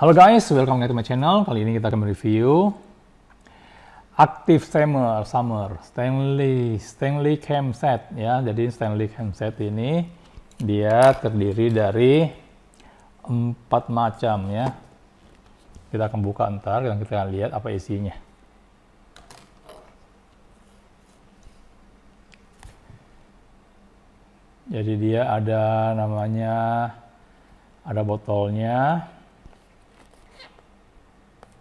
Halo guys, welcome back to my channel. Kali ini kita akan mereview Active Summer, Summer Stanley Stanley Cam Set ya. Jadi Stanley Cam Set ini dia terdiri dari empat macam ya. Kita akan buka ntar dan kita akan lihat apa isinya. Jadi dia ada namanya ada botolnya,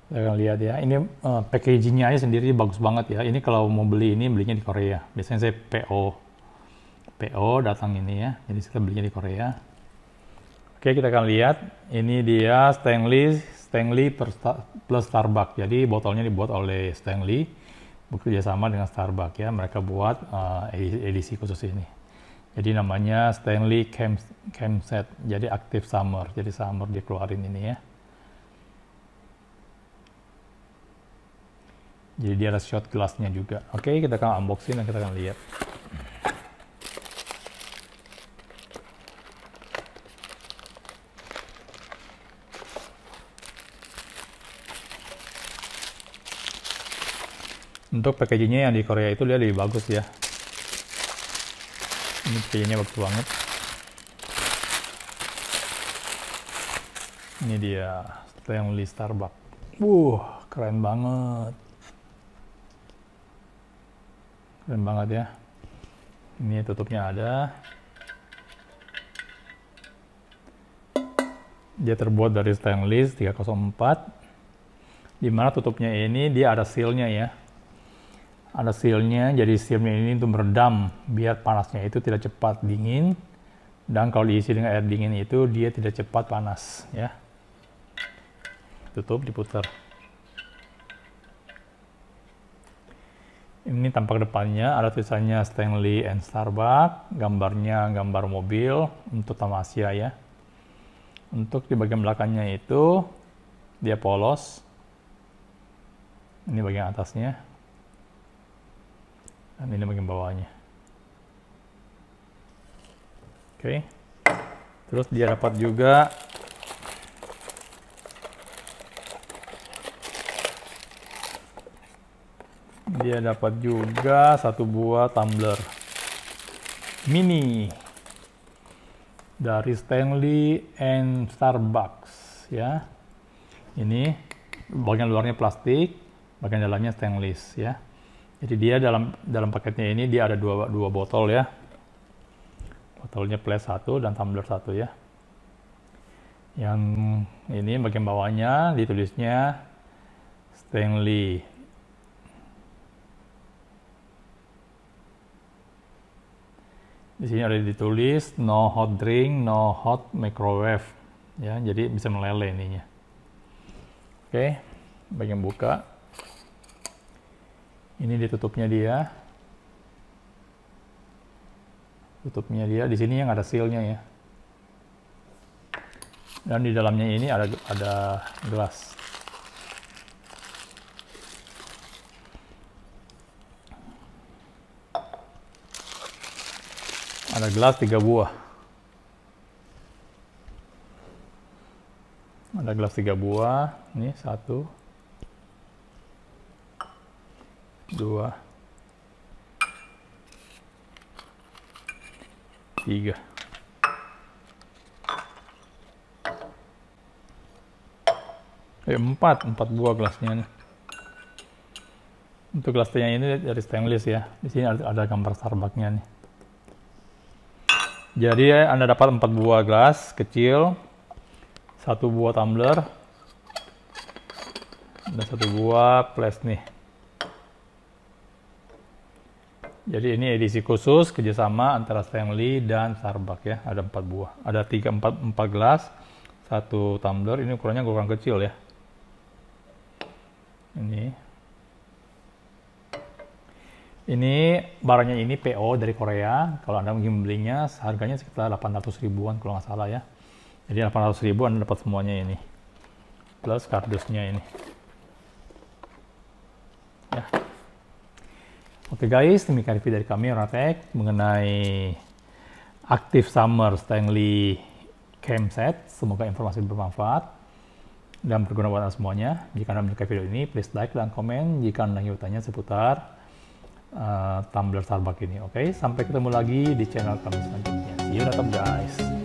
kita lihat ya. Ini uh, packagingnya aja sendiri bagus banget ya. Ini kalau mau beli ini belinya di Korea. Biasanya saya PO. PO datang ini ya. Jadi kita belinya di Korea. Oke, kita akan lihat. Ini dia Stanley Stanley plus Starbucks. Jadi botolnya dibuat oleh Stanley bekerja sama dengan Starbucks ya. Mereka buat uh, edisi khusus ini. Jadi namanya Stanley Camp, Camp Set. Jadi Active summer. Jadi summer dikeluarin ini ya. Jadi dia ada shot glassnya juga. Oke, okay, kita akan unboxing dan kita akan lihat. Untuk packagingnya yang di Korea itu dia lebih bagus ya. Ini packagingnya bagus banget. Ini dia setelah yang beli Starbucks. Wuh, keren banget keren banget ya ini tutupnya ada dia terbuat dari stainless 304 dimana tutupnya ini dia ada sealnya ya ada sealnya jadi sealnya ini untuk meredam biar panasnya itu tidak cepat dingin dan kalau diisi dengan air dingin itu dia tidak cepat panas ya tutup diputar Ini tampak depannya ada tulisannya Stanley and Starbucks, gambarnya gambar mobil untuk Tamasia ya. Untuk di bagian belakangnya itu dia polos. Ini bagian atasnya. Dan ini bagian bawahnya. Oke. Okay. Terus dia dapat juga dia dapat juga satu buah tumbler mini dari Stanley and Starbucks ya ini bagian luarnya plastik bagian dalamnya stainless ya jadi dia dalam dalam paketnya ini dia ada dua, dua botol ya botolnya plus satu dan tumbler satu ya yang ini bagian bawahnya ditulisnya Stanley Di sini ada ditulis no hot drink, no hot microwave. Ya, jadi bisa meleleh ininya. Oke, okay. bagian buka. Ini ditutupnya dia. Tutupnya dia. Di sini yang ada sealnya ya. Dan di dalamnya ini ada ada gelas. ada gelas tiga buah ada gelas tiga buah ini satu dua tiga eh, empat empat buah gelasnya nih untuk gelasnya ini dari stainless ya di sini ada, gambar Starbucksnya nih jadi eh, Anda dapat 4 buah gelas kecil, satu buah tumbler, dan satu buah plus nih. Jadi ini edisi khusus kerjasama antara Stanley dan Starbucks ya. Ada 4 buah, ada 3 4 4 gelas, satu tumbler. Ini ukurannya kurang kecil ya. Ini ini barangnya ini PO dari Korea. Kalau Anda ingin membelinya, harganya sekitar 800 ribuan kalau nggak salah ya. Jadi 800 ribu Anda dapat semuanya ini. Plus kardusnya ini. Ya. Oke guys, demikian review dari kami Ratek mengenai Active Summer Stanley Set. Semoga informasi bermanfaat dan berguna buat Anda semuanya. Jika Anda menyukai video ini, please like dan komen jika Anda ingin bertanya seputar Eh, tumbler Starbucks ini. Oke, okay? sampai ketemu lagi di channel kami selanjutnya. See you later guys.